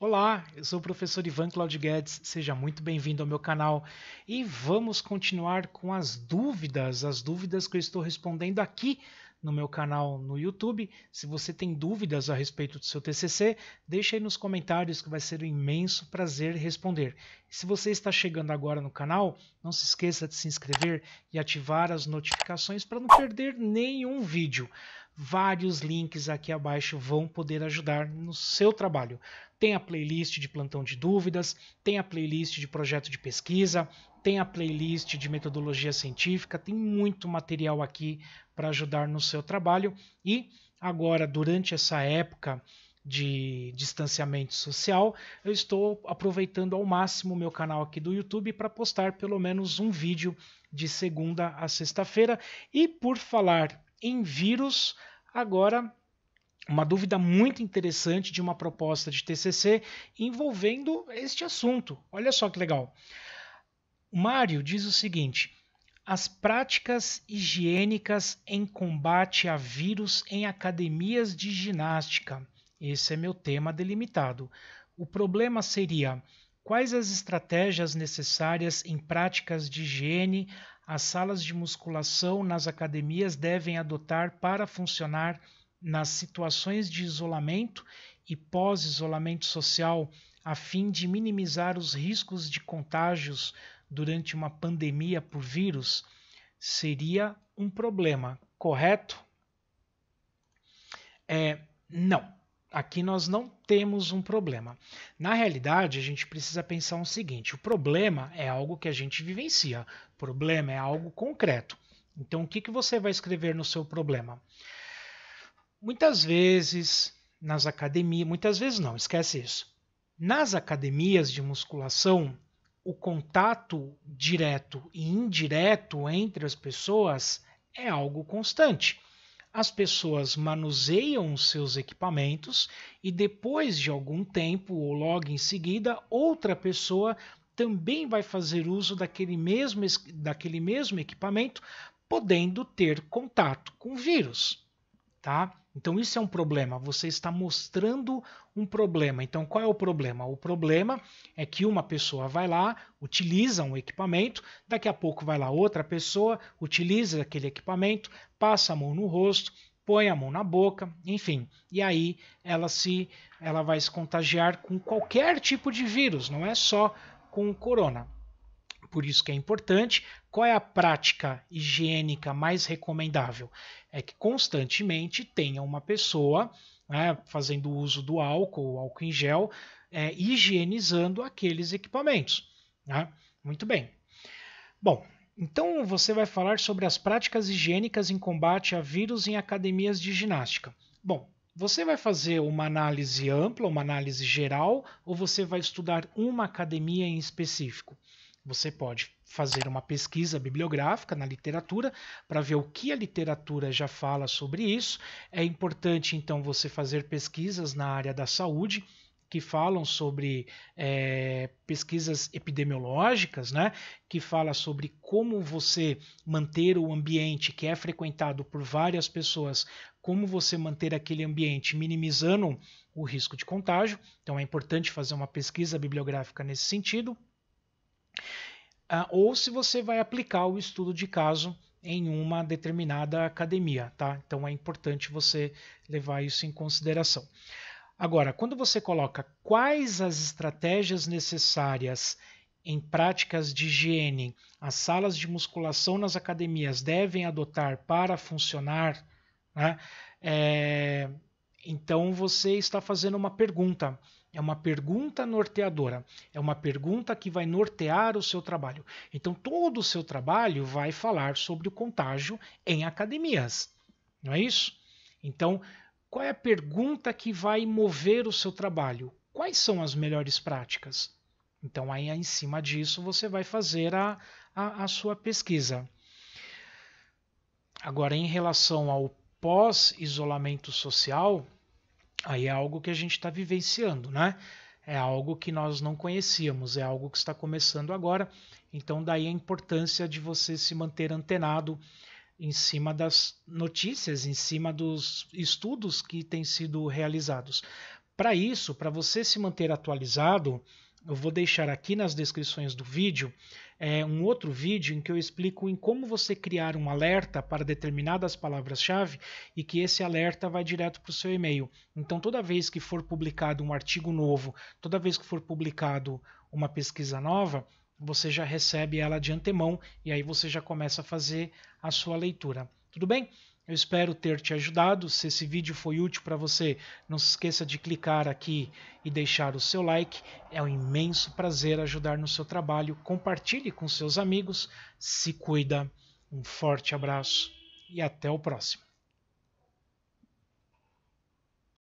Olá, eu sou o professor Ivan Claudio Guedes, seja muito bem-vindo ao meu canal e vamos continuar com as dúvidas, as dúvidas que eu estou respondendo aqui no meu canal no YouTube. Se você tem dúvidas a respeito do seu TCC, deixe aí nos comentários que vai ser um imenso prazer responder. se você está chegando agora no canal, não se esqueça de se inscrever e ativar as notificações para não perder nenhum vídeo. Vários links aqui abaixo vão poder ajudar no seu trabalho. Tem a playlist de plantão de dúvidas, tem a playlist de projeto de pesquisa, tem a playlist de metodologia científica, tem muito material aqui para ajudar no seu trabalho. E agora, durante essa época de distanciamento social, eu estou aproveitando ao máximo o meu canal aqui do YouTube para postar pelo menos um vídeo de segunda a sexta-feira. E por falar em vírus, agora uma dúvida muito interessante de uma proposta de TCC envolvendo este assunto. Olha só que legal. O Mário diz o seguinte: as práticas higiênicas em combate a vírus em academias de ginástica. Esse é meu tema delimitado. O problema seria quais as estratégias necessárias em práticas de higiene as salas de musculação nas academias devem adotar para funcionar nas situações de isolamento e pós-isolamento social, a fim de minimizar os riscos de contágios durante uma pandemia por vírus, seria um problema, correto? É, não. Aqui nós não temos um problema. Na realidade, a gente precisa pensar o seguinte: o problema é algo que a gente vivencia, o problema é algo concreto. Então, o que, que você vai escrever no seu problema? Muitas vezes nas academias, muitas vezes não, esquece isso. Nas academias de musculação, o contato direto e indireto entre as pessoas é algo constante. As pessoas manuseiam os seus equipamentos e depois de algum tempo ou logo em seguida, outra pessoa também vai fazer uso daquele mesmo, daquele mesmo equipamento, podendo ter contato com vírus tá? Então isso é um problema, você está mostrando um problema. Então qual é o problema? O problema é que uma pessoa vai lá, utiliza um equipamento, daqui a pouco vai lá outra pessoa, utiliza aquele equipamento, passa a mão no rosto, põe a mão na boca, enfim, e aí ela se ela vai se contagiar com qualquer tipo de vírus, não é só com o corona. Por isso que é importante. Qual é a prática higiênica mais recomendável? É que constantemente tenha uma pessoa né, fazendo uso do álcool, álcool em gel, é, higienizando aqueles equipamentos. Né? Muito bem. Bom, então você vai falar sobre as práticas higiênicas em combate a vírus em academias de ginástica. Bom, você vai fazer uma análise ampla, uma análise geral, ou você vai estudar uma academia em específico? Você pode fazer uma pesquisa bibliográfica na literatura para ver o que a literatura já fala sobre isso. É importante, então, você fazer pesquisas na área da saúde que falam sobre é, pesquisas epidemiológicas, né? Que fala sobre como você manter o ambiente que é frequentado por várias pessoas, como você manter aquele ambiente minimizando o risco de contágio. Então é importante fazer uma pesquisa bibliográfica nesse sentido. Ah, ou se você vai aplicar o estudo de caso em uma determinada academia, tá? Então é importante você levar isso em consideração. Agora, quando você coloca quais as estratégias necessárias em práticas de higiene as salas de musculação nas academias devem adotar para funcionar, né? é... então você está fazendo uma pergunta é uma pergunta norteadora, é uma pergunta que vai nortear o seu trabalho. Então, todo o seu trabalho vai falar sobre o contágio em academias, não é isso? Então, qual é a pergunta que vai mover o seu trabalho? Quais são as melhores práticas? Então, aí em cima disso, você vai fazer a, a, a sua pesquisa. Agora, em relação ao pós-isolamento social, Aí é algo que a gente está vivenciando, né? É algo que nós não conhecíamos, é algo que está começando agora. Então, daí a importância de você se manter antenado em cima das notícias, em cima dos estudos que têm sido realizados. Para isso, para você se manter atualizado, eu vou deixar aqui nas descrições do vídeo é, um outro vídeo em que eu explico em como você criar um alerta para determinadas palavras-chave e que esse alerta vai direto para o seu e-mail. Então, toda vez que for publicado um artigo novo, toda vez que for publicado uma pesquisa nova, você já recebe ela de antemão e aí você já começa a fazer a sua leitura. Tudo bem? Eu espero ter te ajudado. Se esse vídeo foi útil para você, não se esqueça de clicar aqui e deixar o seu like. É um imenso prazer ajudar no seu trabalho. Compartilhe com seus amigos. Se cuida. Um forte abraço e até o próximo.